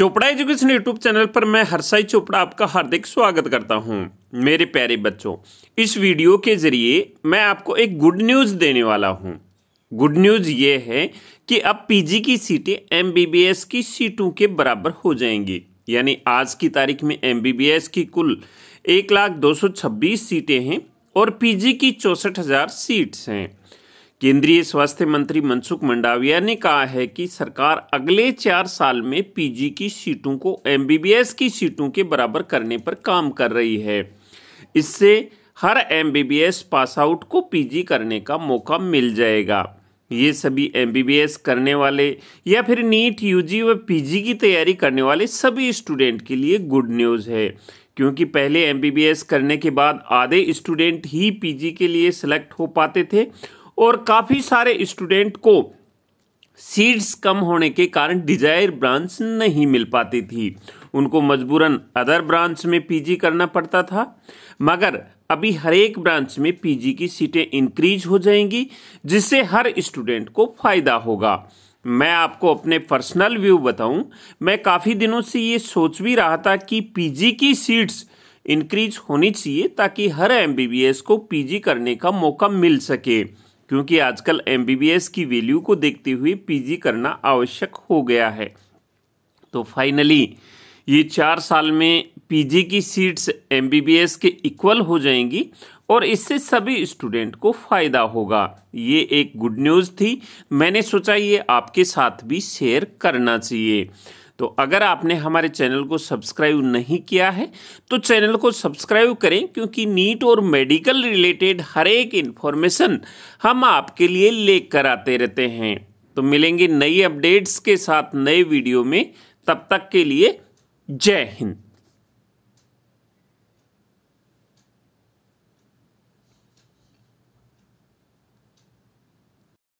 Chopra education YouTube channel पर मैं हरसाई चोपड़ा आपका हार्दिक स्वागत करता हूं मेरे प्यारे बच्चों इस वीडियो के जरिए मैं आपको एक गुड न्यूज़ देने वाला हूं गुड न्यूज़ ये है कि अब पीजी की सीटें एमबीबीएस की सीटों के बराबर हो जाएंगी यानी आज की तारीख में एमबीबीएस की कुल एक लाख दो सौ छब्बीस सीटें हैं और पीजी की चौंसठ हज़ार सीट्स हैं केंद्रीय स्वास्थ्य मंत्री मनसुख मंडाविया ने कहा है कि सरकार अगले चार साल में पीजी की सीटों को एमबीबीएस की सीटों के बराबर करने पर काम कर रही है इससे हर एमबीबीएस पास आउट को पीजी करने का मौका मिल जाएगा ये सभी एमबीबीएस करने वाले या फिर नीट यूजी व पीजी की तैयारी करने वाले सभी स्टूडेंट के लिए गुड न्यूज़ है क्योंकि पहले एमबीबीएस करने के बाद आधे स्टूडेंट ही पीजी के लिए सिलेक्ट हो पाते थे और काफ़ी सारे स्टूडेंट को सीट्स कम होने के कारण डिजायर ब्रांच नहीं मिल पाती थी उनको मजबूरन अदर ब्रांच में पीजी करना पड़ता था मगर अभी हर एक ब्रांच में पीजी की सीटें इंक्रीज हो जाएंगी जिससे हर स्टूडेंट को फायदा होगा मैं आपको अपने पर्सनल व्यू बताऊं मैं काफ़ी दिनों से ये सोच भी रहा था कि पीजी की सीट्स इंक्रीज होनी चाहिए ताकि हर एमबीबीएस को पीजी करने का मौका मिल सके क्योंकि आजकल एम की वैल्यू को देखते हुए पी करना आवश्यक हो गया है तो फाइनली ये चार साल में पीजी की सीट्स एमबीबीएस के इक्वल हो जाएंगी और इससे सभी स्टूडेंट को फ़ायदा होगा ये एक गुड न्यूज़ थी मैंने सोचा ये आपके साथ भी शेयर करना चाहिए तो अगर आपने हमारे चैनल को सब्सक्राइब नहीं किया है तो चैनल को सब्सक्राइब करें क्योंकि नीट और मेडिकल रिलेटेड हर एक इन्फॉर्मेशन हम आपके लिए लेकर आते रहते हैं तो मिलेंगे नई अपडेट्स के साथ नए वीडियो में तब तक के लिए जय हिंद